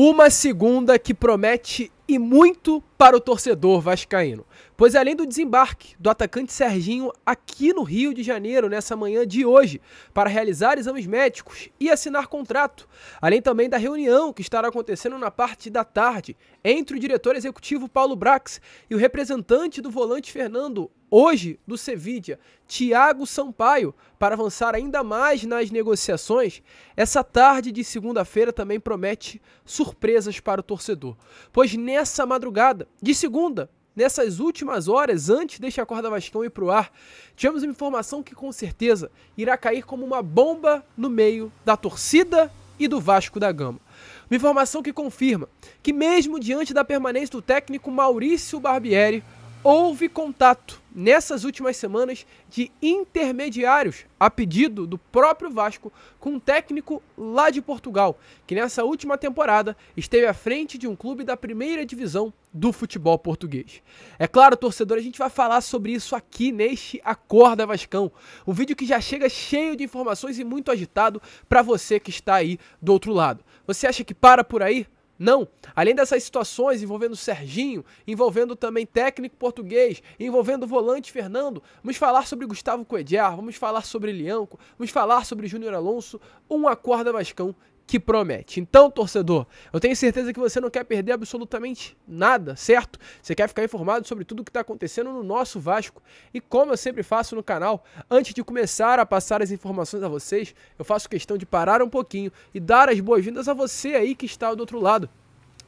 Uma segunda que promete e muito para o torcedor vascaíno. Pois além do desembarque do atacante Serginho aqui no Rio de Janeiro nessa manhã de hoje para realizar exames médicos e assinar contrato, além também da reunião que estará acontecendo na parte da tarde entre o diretor executivo Paulo Brax e o representante do volante Fernando hoje do Sevilla, Thiago Sampaio, para avançar ainda mais nas negociações, essa tarde de segunda-feira também promete surpresas para o torcedor. Pois nessa nessa madrugada de segunda, nessas últimas horas antes deste Acorda Vascão ir para o ar, tivemos uma informação que com certeza irá cair como uma bomba no meio da torcida e do Vasco da Gama. Uma informação que confirma que mesmo diante da permanência do técnico Maurício Barbieri, houve contato nessas últimas semanas de intermediários a pedido do próprio Vasco com um técnico lá de Portugal, que nessa última temporada esteve à frente de um clube da primeira divisão do futebol português. É claro, torcedor, a gente vai falar sobre isso aqui neste Acorda Vascão, um vídeo que já chega cheio de informações e muito agitado para você que está aí do outro lado. Você acha que para por aí? Não. Além dessas situações envolvendo Serginho, envolvendo também técnico português, envolvendo o volante Fernando, vamos falar sobre Gustavo Coediar, vamos falar sobre Lianco, vamos falar sobre Júnior Alonso, um acorda Vascão que promete. Então, torcedor, eu tenho certeza que você não quer perder absolutamente nada, certo? Você quer ficar informado sobre tudo o que está acontecendo no nosso Vasco. E como eu sempre faço no canal, antes de começar a passar as informações a vocês, eu faço questão de parar um pouquinho e dar as boas-vindas a você aí que está do outro lado.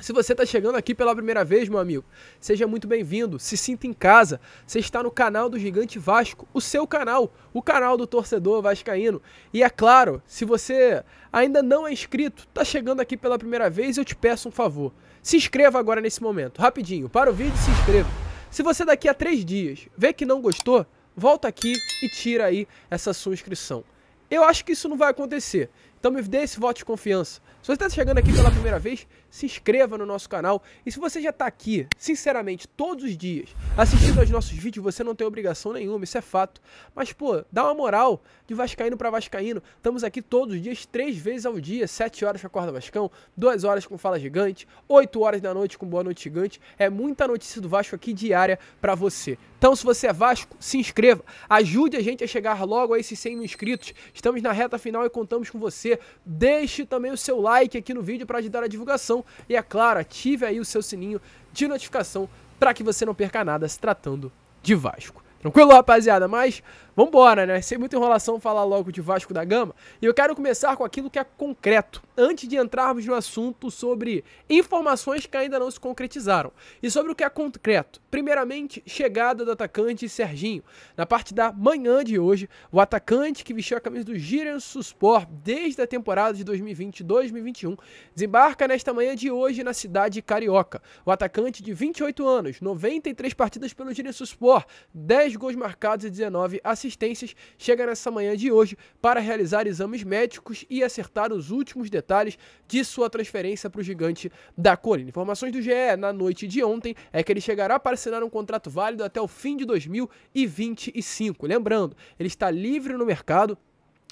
Se você está chegando aqui pela primeira vez, meu amigo, seja muito bem-vindo, se sinta em casa. Você está no canal do Gigante Vasco, o seu canal, o canal do torcedor vascaíno. E é claro, se você ainda não é inscrito, está chegando aqui pela primeira vez, eu te peço um favor. Se inscreva agora nesse momento, rapidinho, para o vídeo se inscreva. Se você daqui a três dias vê que não gostou, volta aqui e tira aí essa sua inscrição. Eu acho que isso não vai acontecer. Então me dê esse voto de confiança. Se você está chegando aqui pela primeira vez, se inscreva no nosso canal. E se você já está aqui, sinceramente, todos os dias, assistindo aos nossos vídeos, você não tem obrigação nenhuma, isso é fato. Mas, pô, dá uma moral de Vascaíno para Vascaíno. Estamos aqui todos os dias, três vezes ao dia, sete horas com Acorda Vascão, duas horas com Fala Gigante, oito horas da noite com Boa Noite Gigante. É muita notícia do Vasco aqui diária para você. Então, se você é Vasco, se inscreva. Ajude a gente a chegar logo a esses 100 mil inscritos. Estamos na reta final e contamos com você. Deixe também o seu like aqui no vídeo para ajudar a divulgação. E, é claro, ative aí o seu sininho de notificação para que você não perca nada se tratando de Vasco. Tranquilo, rapaziada? Mas vambora, né? Sem muita enrolação falar logo de Vasco da Gama. E eu quero começar com aquilo que é concreto antes de entrarmos no assunto sobre informações que ainda não se concretizaram e sobre o que é concreto. Primeiramente, chegada do atacante Serginho. Na parte da manhã de hoje, o atacante que vestiu a camisa do Suspor desde a temporada de 2020-2021 desembarca nesta manhã de hoje na cidade carioca. O atacante de 28 anos, 93 partidas pelo Suspor, 10 gols marcados e 19 assistências, chega nessa manhã de hoje para realizar exames médicos e acertar os últimos detalhes detalhes de sua transferência para o gigante da Colina. Informações do GE na noite de ontem é que ele chegará para assinar um contrato válido até o fim de 2025. Lembrando, ele está livre no mercado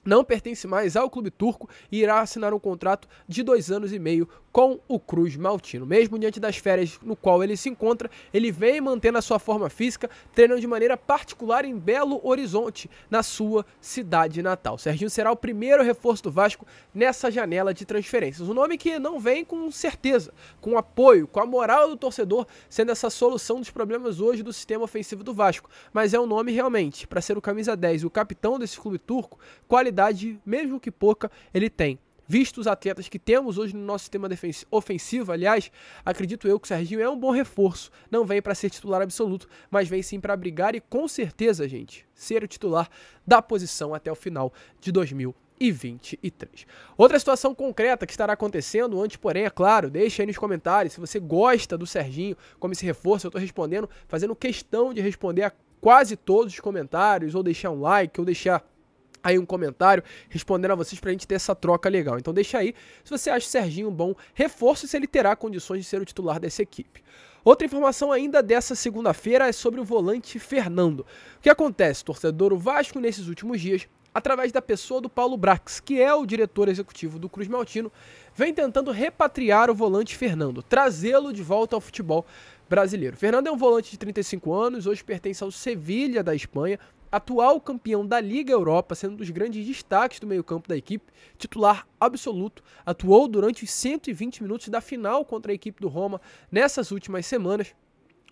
não pertence mais ao clube turco e irá assinar um contrato de dois anos e meio com o Cruz Maltino. Mesmo diante das férias no qual ele se encontra, ele vem mantendo a sua forma física, treinando de maneira particular em Belo Horizonte, na sua cidade natal. Serginho será o primeiro reforço do Vasco nessa janela de transferências. Um nome que não vem com certeza, com apoio, com a moral do torcedor, sendo essa solução dos problemas hoje do sistema ofensivo do Vasco. Mas é um nome realmente, para ser o camisa 10 e o capitão desse clube turco, qualidade, mesmo que pouca, ele tem. Visto os atletas que temos hoje no nosso sistema ofensivo, aliás, acredito eu que o Serginho é um bom reforço. Não vem para ser titular absoluto, mas vem sim para brigar e com certeza, gente, ser o titular da posição até o final de 2023. e 23. Outra situação concreta que estará acontecendo antes, porém, é claro, deixa aí nos comentários se você gosta do Serginho, como esse reforço, eu estou respondendo, fazendo questão de responder a quase todos os comentários, ou deixar um like, ou deixar aí um comentário respondendo a vocês pra gente ter essa troca legal. Então deixa aí se você acha o Serginho um bom reforço se ele terá condições de ser o titular dessa equipe. Outra informação ainda dessa segunda-feira é sobre o volante Fernando. O que acontece, torcedor? O Vasco, nesses últimos dias, através da pessoa do Paulo Brax, que é o diretor executivo do Cruz Maltino, vem tentando repatriar o volante Fernando, trazê-lo de volta ao futebol brasileiro. Fernando é um volante de 35 anos, hoje pertence ao Sevilha da Espanha, atual campeão da Liga Europa, sendo um dos grandes destaques do meio-campo da equipe, titular absoluto, atuou durante os 120 minutos da final contra a equipe do Roma nessas últimas semanas.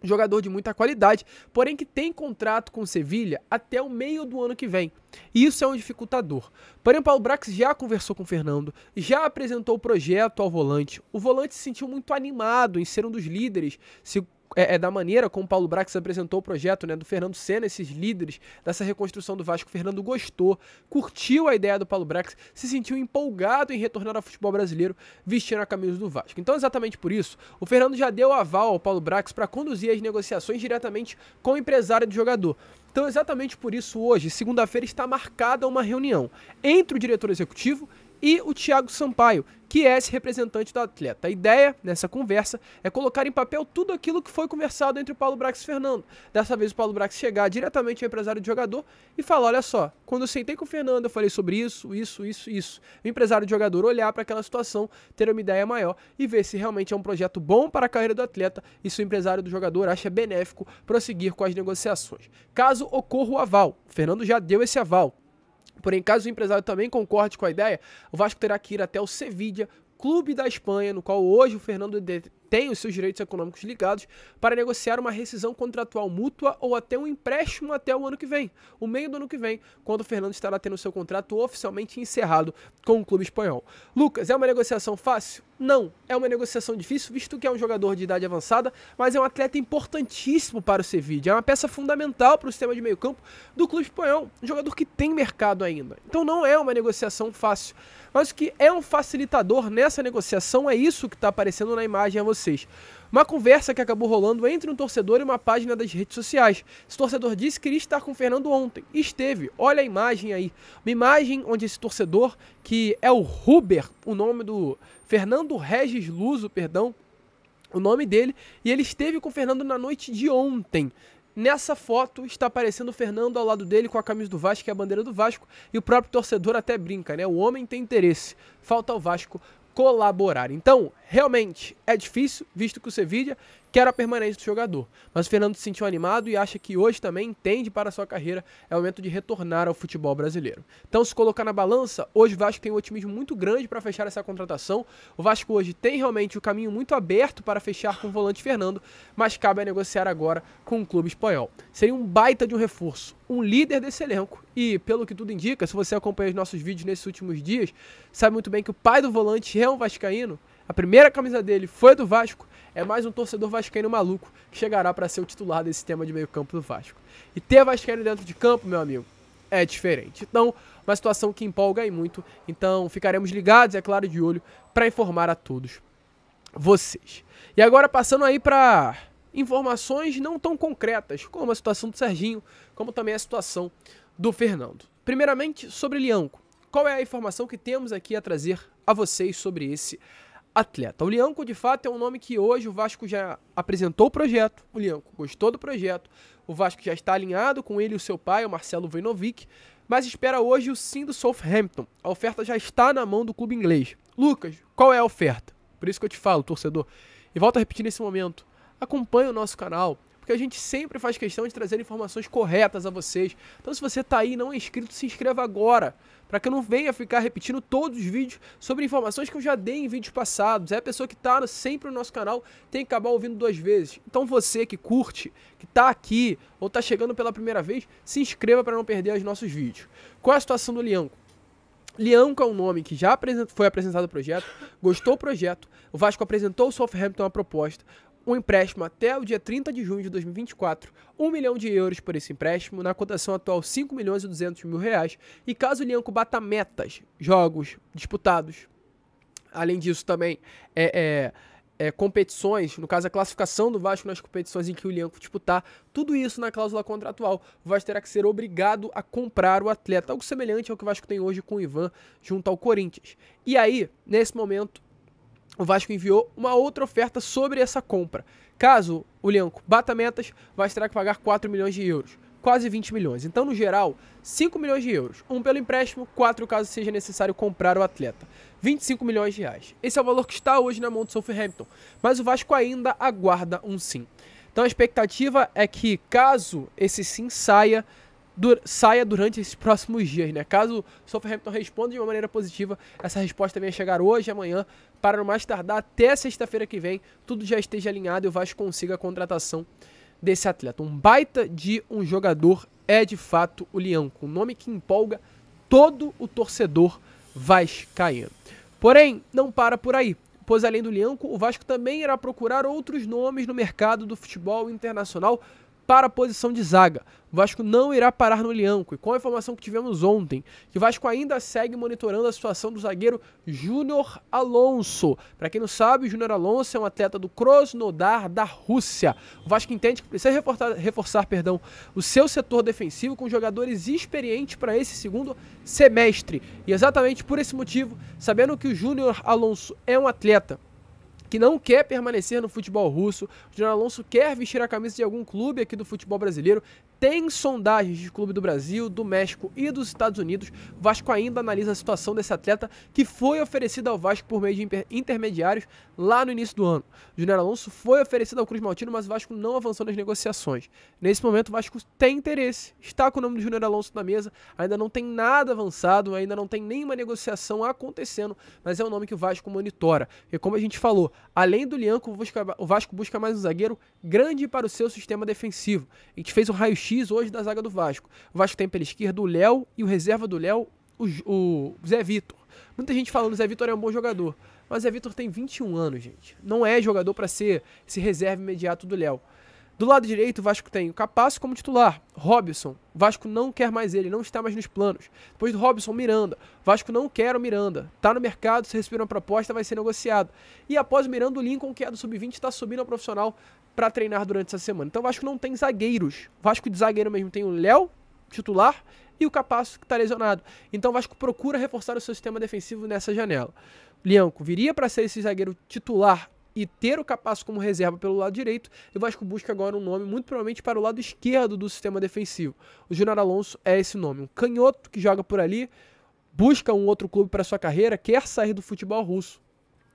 Jogador de muita qualidade, porém que tem contrato com Sevilha até o meio do ano que vem. E isso é um dificultador. Porém, Paulo Brax já conversou com o Fernando, já apresentou o projeto ao volante. O volante se sentiu muito animado em ser um dos líderes, se é, é, da maneira como Paulo Brax apresentou o projeto, né, do Fernando Senna, esses líderes dessa reconstrução do Vasco. O Fernando gostou, curtiu a ideia do Paulo Brax, se sentiu empolgado em retornar ao futebol brasileiro vestindo a camisa do Vasco. Então, exatamente por isso, o Fernando já deu aval ao Paulo Brax para conduzir as negociações diretamente com o empresário do jogador. Então, exatamente por isso, hoje, segunda-feira, está marcada uma reunião entre o diretor executivo e o Thiago Sampaio, que é esse representante do atleta. A ideia nessa conversa é colocar em papel tudo aquilo que foi conversado entre o Paulo Brax e o Fernando. Dessa vez o Paulo Brax chegar diretamente ao empresário do jogador e falar: olha só, quando eu sentei com o Fernando, eu falei sobre isso, isso, isso, isso. O empresário do jogador olhar para aquela situação, ter uma ideia maior e ver se realmente é um projeto bom para a carreira do atleta e se o empresário do jogador acha benéfico prosseguir com as negociações. Caso ocorra o aval, o Fernando já deu esse aval, Porém, caso o empresário também concorde com a ideia, o Vasco terá que ir até o Sevilla, clube da Espanha, no qual hoje o Fernando têm os seus direitos econômicos ligados para negociar uma rescisão contratual mútua ou até um empréstimo até o ano que vem, o meio do ano que vem, quando o Fernando estará tendo seu contrato oficialmente encerrado com o clube espanhol. Lucas, é uma negociação fácil? Não, é uma negociação difícil, visto que é um jogador de idade avançada, mas é um atleta importantíssimo para o Sevilla. É uma peça fundamental para o sistema de meio-campo do clube espanhol, um jogador que tem mercado ainda. Então não é uma negociação fácil, mas o que é um facilitador nessa negociação é isso que está aparecendo na imagem a você vocês. Uma conversa que acabou rolando entre um torcedor e uma página das redes sociais. Esse torcedor disse que iria estar com o Fernando ontem. Esteve. Olha a imagem aí. Uma imagem onde esse torcedor, que é o Ruber, o nome do Fernando Regis Luso, perdão, o nome dele, e ele esteve com o Fernando na noite de ontem. Nessa foto está aparecendo o Fernando ao lado dele com a camisa do Vasco e a bandeira do Vasco, e o próprio torcedor até brinca, né? O homem tem interesse. Falta ao Vasco colaborar. Então, realmente é difícil, visto que o Sevilla quer a permanência do jogador. Mas o Fernando se sentiu animado e acha que hoje também entende para sua carreira é o momento de retornar ao futebol brasileiro. Então, se colocar na balança, hoje o Vasco tem um otimismo muito grande para fechar essa contratação. O Vasco hoje tem realmente o caminho muito aberto para fechar com o volante Fernando, mas cabe a negociar agora com o clube espanhol. Seria um baita de um reforço, um líder desse elenco. E, pelo que tudo indica, se você acompanha os nossos vídeos nesses últimos dias, sabe muito bem que o pai do volante é um vascaíno. A primeira camisa dele foi do Vasco. É mais um torcedor vascaíno maluco que chegará para ser o titular desse sistema de meio-campo do Vasco. E ter vascaíno dentro de campo, meu amigo, é diferente. Então, uma situação que empolga e muito. Então, ficaremos ligados, é claro, de olho para informar a todos vocês. E agora passando aí para informações não tão concretas, como a situação do Serginho, como também a situação do Fernando. Primeiramente, sobre Lianco. Qual é a informação que temos aqui a trazer a vocês sobre esse atleta. O Lianco, de fato, é um nome que hoje o Vasco já apresentou o projeto. O Lianco gostou do projeto. O Vasco já está alinhado com ele e o seu pai, o Marcelo Vojnovic, mas espera hoje o sim do Southampton. A oferta já está na mão do clube inglês. Lucas, qual é a oferta? Por isso que eu te falo, torcedor. E volto a repetir nesse momento. Acompanhe o nosso canal, porque a gente sempre faz questão de trazer informações corretas a vocês. Então, se você está aí e não é inscrito, se inscreva agora, para que eu não venha ficar repetindo todos os vídeos sobre informações que eu já dei em vídeos passados. É a pessoa que está sempre no nosso canal tem que acabar ouvindo duas vezes. Então, você que curte, que está aqui ou está chegando pela primeira vez, se inscreva para não perder os nossos vídeos. Qual é a situação do Lianco? Lianco é um nome que já foi apresentado o projeto, gostou do projeto, o Vasco apresentou o Southampton uma proposta, um empréstimo até o dia 30 de junho de 2024, 1 milhão de euros por esse empréstimo, na cotação atual 5 milhões e 200 mil reais, e caso o Lianco bata metas, jogos disputados, além disso também é, é, é, competições, no caso a classificação do Vasco nas competições em que o Lianco disputar, tudo isso na cláusula contratual, o Vasco terá que ser obrigado a comprar o atleta, algo semelhante ao que o Vasco tem hoje com o Ivan junto ao Corinthians. E aí, nesse momento, o Vasco enviou uma outra oferta sobre essa compra. Caso o Lianco bata metas, o Vasco terá que pagar 4 milhões de euros, quase 20 milhões. Então, no geral, 5 milhões de euros, um pelo empréstimo, quatro caso seja necessário comprar o atleta. 25 milhões de reais. Esse é o valor que está hoje na mão do Southampton, mas o Vasco ainda aguarda um sim. Então a expectativa é que caso esse sim saia, dur saia durante esses próximos dias, né? Caso Southampton responda de uma maneira positiva, essa resposta venha chegar hoje, amanhã, para no mais tardar até sexta-feira que vem, tudo já esteja alinhado e o Vasco consiga a contratação desse atleta. Um baita de um jogador é de fato o Leão, com um nome que empolga todo o torcedor vascaíno. Porém, não para por aí, pois além do Leão, o Vasco também irá procurar outros nomes no mercado do futebol internacional para a posição de zaga. O Vasco não irá parar no Lianco. E com a informação que tivemos ontem, que o Vasco ainda segue monitorando a situação do zagueiro Júnior Alonso. Para quem não sabe, o Júnior Alonso é um atleta do Krasnodar da Rússia. O Vasco entende que precisa reforçar, reforçar perdão, o seu setor defensivo com jogadores experientes para esse segundo semestre. E exatamente por esse motivo, sabendo que o Júnior Alonso é um atleta que não quer permanecer no futebol russo. O Juliano Alonso quer vestir a camisa de algum clube aqui do futebol brasileiro, tem sondagens de clube do Brasil, do México e dos Estados Unidos. Vasco ainda analisa a situação desse atleta que foi oferecido ao Vasco por meio de intermediários lá no início do ano. Júnior Alonso foi oferecido ao Cruz Maltino, mas o Vasco não avançou nas negociações. Nesse momento, o Vasco tem interesse, está com o nome do Júnior Alonso na mesa, ainda não tem nada avançado, ainda não tem nenhuma negociação acontecendo, mas é um nome que o Vasco monitora. E como a gente falou, além do Lianco, o Vasco busca mais um zagueiro grande para o seu sistema defensivo. A gente fez um raio X hoje da zaga do Vasco. O Vasco tem pela esquerda o Léo e o reserva do Léo, o, o Zé Vitor. Muita gente falando que o Zé Vitor é um bom jogador. Mas o Zé Vitor tem 21 anos, gente. Não é jogador para ser esse reserva imediato do Léo. Do lado direito, o Vasco tem o Capasso como titular, Robson. O Vasco não quer mais ele, não está mais nos planos. Depois do Robson, Miranda. O Vasco não quer o Miranda. Tá no mercado, se receber uma proposta, vai ser negociado. E após o Miranda, o Lincoln, que é do sub-20, está subindo ao profissional para treinar durante essa semana. Então o Vasco não tem zagueiros. O Vasco de zagueiro mesmo tem o Léo, titular, e o Capasso, que está lesionado. Então o Vasco procura reforçar o seu sistema defensivo nessa janela. Lianco viria para ser esse zagueiro titular e ter o Capasso como reserva pelo lado direito, e o Vasco busca agora um nome muito provavelmente para o lado esquerdo do sistema defensivo. O Júnior Alonso é esse nome, um canhoto que joga por ali, busca um outro clube para sua carreira, quer sair do futebol russo,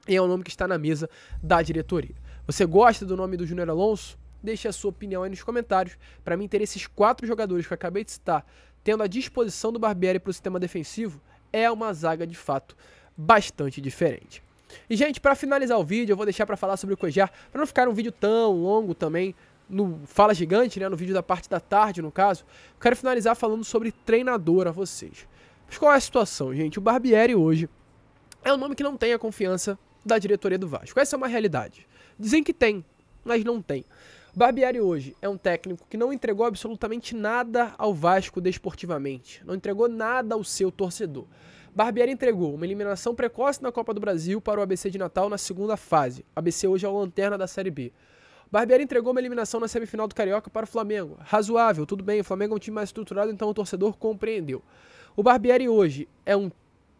e é o um nome que está na mesa da diretoria. Você gosta do nome do Júnior Alonso? Deixe a sua opinião aí nos comentários. Para mim, ter esses quatro jogadores que eu acabei de citar, tendo a disposição do Barbieri para o sistema defensivo, é uma zaga de fato bastante diferente. E, gente, para finalizar o vídeo, eu vou deixar para falar sobre o Cojar, para não ficar um vídeo tão longo também, no Fala Gigante, né, no vídeo da parte da tarde, no caso, quero finalizar falando sobre treinador a vocês. Mas qual é a situação, gente? O Barbieri hoje é um nome que não tem a confiança da diretoria do Vasco. Essa é uma realidade. Dizem que tem, mas não tem. Barbieri hoje é um técnico que não entregou absolutamente nada ao Vasco desportivamente, não entregou nada ao seu torcedor. Barbieri entregou uma eliminação precoce na Copa do Brasil para o ABC de Natal na segunda fase. O ABC hoje é o lanterna da Série B. Barbieri entregou uma eliminação na semifinal do Carioca para o Flamengo. Razoável, tudo bem, o Flamengo é um time mais estruturado, então o torcedor compreendeu. O Barbieri hoje é um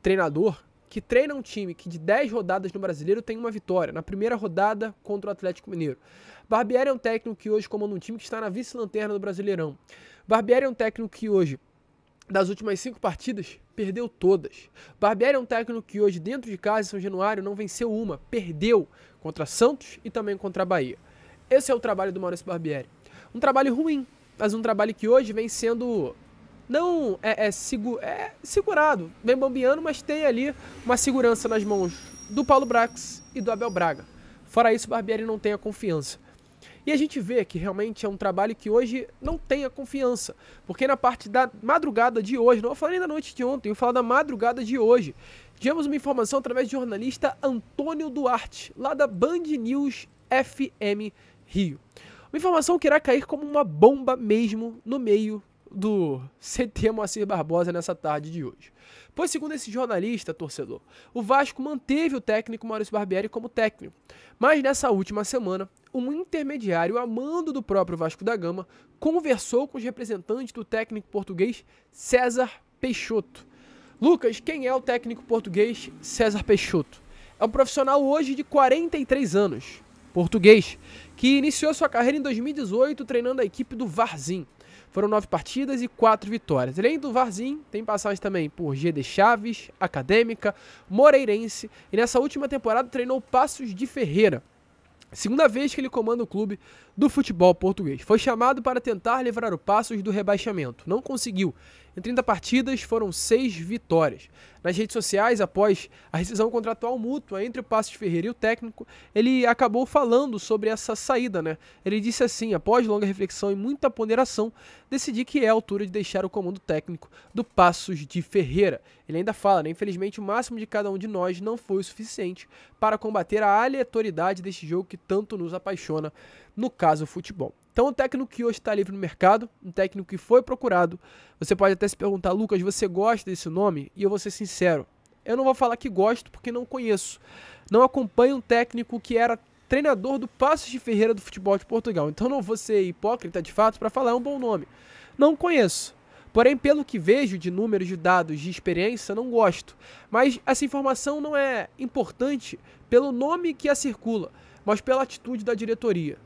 treinador que treina um time que de 10 rodadas no Brasileiro tem uma vitória, na primeira rodada contra o Atlético Mineiro. Barbieri é um técnico que hoje comanda um time que está na vice-lanterna do Brasileirão. Barbieri é um técnico que hoje das últimas cinco partidas, perdeu todas. Barbieri é um técnico que hoje, dentro de casa, em São Januário, não venceu uma, perdeu contra Santos e também contra a Bahia. Esse é o trabalho do Maurício Barbieri. Um trabalho ruim, mas um trabalho que hoje vem sendo. Não é, é, segu, é segurado, vem bombeando, mas tem ali uma segurança nas mãos do Paulo Brax e do Abel Braga. Fora isso, Barbieri não tem a confiança. E a gente vê que realmente é um trabalho que hoje não tem a confiança. Porque na parte da madrugada de hoje, não vou falar nem da noite de ontem, vou falar da madrugada de hoje. Tivemos uma informação através do jornalista Antônio Duarte, lá da Band News FM Rio. Uma informação que irá cair como uma bomba mesmo no meio do CT Moacir Barbosa nessa tarde de hoje. Pois, segundo esse jornalista, torcedor, o Vasco manteve o técnico Maurício Barbieri como técnico. Mas nessa última semana, um intermediário a mando do próprio Vasco da Gama conversou com os representantes do técnico português César Peixoto. Lucas, quem é o técnico português César Peixoto? É um profissional hoje de 43 anos, português, que iniciou sua carreira em 2018 treinando a equipe do Varzim. Foram nove partidas e quatro vitórias. Além do Varzim, tem passagem também por GD Chaves, Acadêmica, Moreirense e nessa última temporada treinou Passos de Ferreira. Segunda vez que ele comanda o clube do futebol português. Foi chamado para tentar livrar o Passos do rebaixamento. Não conseguiu em 30 partidas, foram 6 vitórias. Nas redes sociais, após a rescisão contratual mútua entre o Passos Ferreira e o técnico, ele acabou falando sobre essa saída, né? Ele disse assim: após longa reflexão e muita ponderação, decidi que é a altura de deixar o comando técnico do Passos de Ferreira. Ele ainda fala, né? Infelizmente, o máximo de cada um de nós não foi o suficiente para combater a aleatoriedade deste jogo que tanto nos apaixona, no caso, o futebol. Então, um técnico que hoje está livre no mercado, um técnico que foi procurado, você pode até se perguntar, Lucas, você gosta desse nome? E eu vou ser sincero, eu não vou falar que gosto porque não conheço. Não acompanho um técnico que era treinador do Passos de Ferreira do futebol de Portugal. Então não vou ser hipócrita de fato para falar é um bom nome. Não conheço. Porém, pelo que vejo de números, de dados, de experiência, não gosto. Mas essa informação não é importante pelo nome que a circula, mas pela atitude da diretoria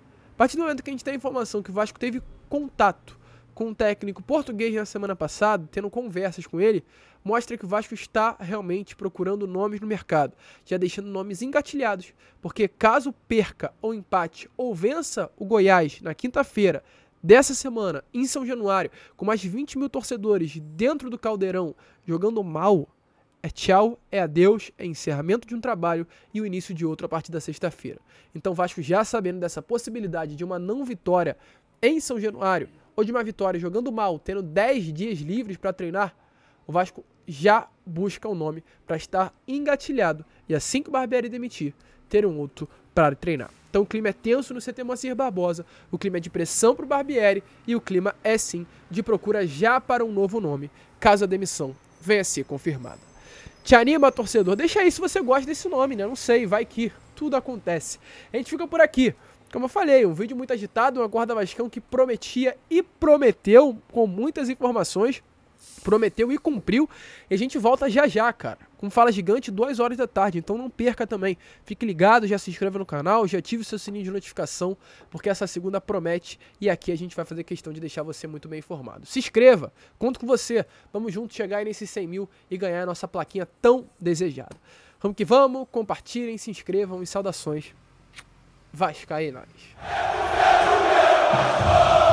partir do momento que a gente tem a informação que o Vasco teve contato com um técnico português na semana passada, tendo conversas com ele, mostra que o Vasco está realmente procurando nomes no mercado, já deixando nomes engatilhados, porque caso perca ou empate ou vença o Goiás na quinta-feira dessa semana, em São Januário, com mais de 20 mil torcedores dentro do Caldeirão jogando mal, é tchau, é adeus, é encerramento de um trabalho e o início de outro a partir da sexta-feira. Então, Vasco já sabendo dessa possibilidade de uma não vitória em São Januário ou de uma vitória jogando mal, tendo 10 dias livres para treinar, o Vasco já busca um nome para estar engatilhado e assim que o Barbieri demitir, ter um outro para treinar. Então o clima é tenso no CT Moacir Barbosa, o clima é de pressão para o Barbieri e o clima é sim de procura já para um novo nome, caso a demissão venha a ser confirmada te anima, torcedor? Deixa aí se você gosta desse nome, né? Não sei, vai que tudo acontece. A gente fica por aqui. Como eu falei, um vídeo muito agitado, uma guarda Vascão que prometia e prometeu com muitas informações, prometeu e cumpriu. E a gente volta já já, cara com Fala Gigante, 2 horas da tarde. Então não perca também. Fique ligado, já se inscreva no canal, já ative o seu sininho de notificação, porque essa segunda promete e aqui a gente vai fazer questão de deixar você muito bem informado. Se inscreva, conto com você. Vamos juntos chegar aí nesses 100 mil e ganhar a nossa plaquinha tão desejada. Vamos que vamos, compartilhem, se inscrevam e saudações. Vascaínas. É